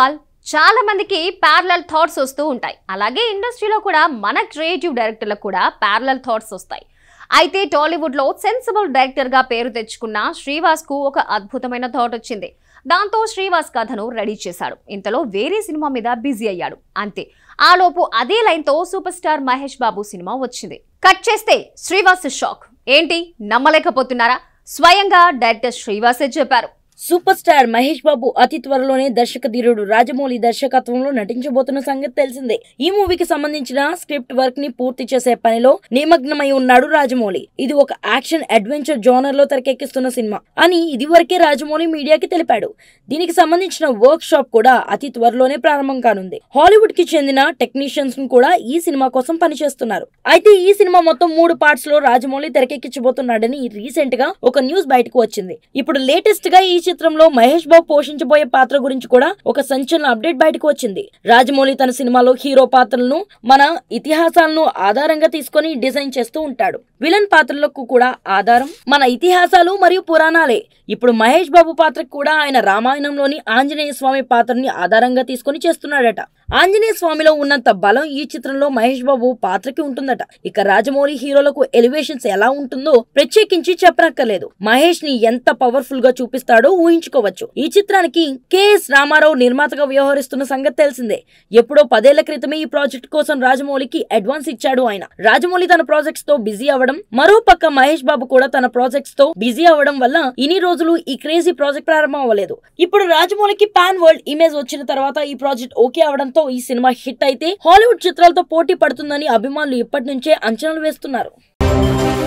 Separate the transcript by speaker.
Speaker 1: all చాలా మందికి parallel thoughts వస్తూ ఉంటాయి అలాగే ఇండస్ట్రీలో కూడా మన క్రియేటివ్ డైరెక్టర్లకు కూడా ప్యారలల్ థాట్స్ వస్తాయి అయితే టాలీవుడ్లో సెన్సిబుల్ డైరెక్టర్గా పేరు తెచ్చుకున్న శ్రీవాస్కు ఒక అద్భుతమైన థాట్ వచ్చింది దాంతో శ్రీవాస్ కథను రెడీ చేశాడు ఇంతలో వేరే సినిమా మీద బిజీ అయ్యాడు అంతే ఆలోపు అదే లైన్తో super star Mahesh Babu cinema వచ్చింది కట్ చేస్తే శ్రీవాస్ షాక్ ఏంటి నమ్మలేకపోతున్నారా స్వయంగా డైరెక్టర్ శ్రీవాసే చెప్పారు సూపర్ స్టార్ మహేష్ బాబు అతి
Speaker 2: త్వరలోనే దర్శక ధీరుడు రాజమౌళి దర్శకత్వంలో నటించబోతున్న సంగతి తెలిసిందే ఈ మూవీకి సంబంధించిన స్క్రిప్ట్ వర్క్ ని పూర్తి చేసే పనిలో నిమగ్నమై ఉన్నాడు రాజమౌళి ఇది ఒక యాక్షన్ అడ్వెంచర్ జోనర్ లో తెరకెక్కిస్తున్న సినిమా అని ఇదివరకే రాజమౌళి మీడియాకి తెలిపాడు దీనికి సంబంధించిన వర్క్ షాప్ కూడా అతి త్వరలోనే ప్రారంభం కానుంది హాలీవుడ్ కి చెందిన టెక్నీషియన్స్ కూడా ఈ సినిమా కోసం పనిచేస్తున్నారు అయితే ఈ సినిమా మొత్తం మూడు పార్ట్స్ లో రాజమౌళి తెరకెక్కించబోతున్నాడని రీసెంట్ గా ఒక న్యూస్ బయటకు వచ్చింది ఇప్పుడు లేటెస్ట్ గా ఈ చిత్రంలో మహేష్ బాబు పోషించబోయే పాత్ర గురించి కూడా ఒక సంచలన అప్డేట్ బయటకు వచ్చింది రాజమౌళి తన సినిమాలో హీరో పాత్రలను మన ఇతిహాసాలను ఆధారంగా తీసుకొని డిజైన్ చేస్తూ ఉంటాడు విలన్ పాత్రలకు కూడా ఆధారం మన ఇతిహాసాలు మరియు పురాణాలే ఇప్పుడు మహేష్ బాబు పాత్రకు కూడా ఆయన రామాయణంలోని ఆంజనేయ స్వామి పాత్రని ఆధారంగా తీసుకొని చేస్తున్నాడట ఆంజనేయ స్వామిలో ఉన్నంత బలం ఈ చిత్రంలో మహేష్ బాబు పాత్రకి ఉంటుందట ఇక రాజమౌళి హీరోలకు ఎలివేషన్స్ ఎలా ఉంటుందో ప్రత్యేకించి చెప్పనక్కర్లేదు మహేష్ ని ఎంత పవర్ఫుల్ గా చూపిస్తాడో ఊహించుకోవచ్చు ఈ చిత్రానికి కెఎస్ రామారావు నిర్మాతగా వ్యవహరిస్తున్న సంగతి తెలిసిందే ఎప్పుడో పదేళ్ల క్రితమే ఈ ప్రాజెక్ట్ కోసం రాజమౌళికి అడ్వాన్స్ ఇచ్చాడు ఆయన రాజమౌళి తన ప్రాజెక్ట్స్ తో బిజీ అవడం మరో పక్క మహేష్ బాబు కూడా తన ప్రాజెక్ట్స్ తో బిజీ అవడం వల్ల ఇన్ని రోజులు ఈ క్రేజీ ప్రాజెక్ట్ ప్రారంభం అవ్వలేదు ఇప్పుడు రాజమౌళికి పాన్ వరల్డ్ ఇమేజ్ వచ్చిన తర్వాత ఈ ప్రాజెక్ట్ ఓకే అవడంతో దీంతో ఈ సినిమా హిట్ అయితే హాలీవుడ్ చిత్రాలతో పోటీ పడుతుందని అభిమానులు ఇప్పటి నుంచే అంచనాలు వేస్తున్నారు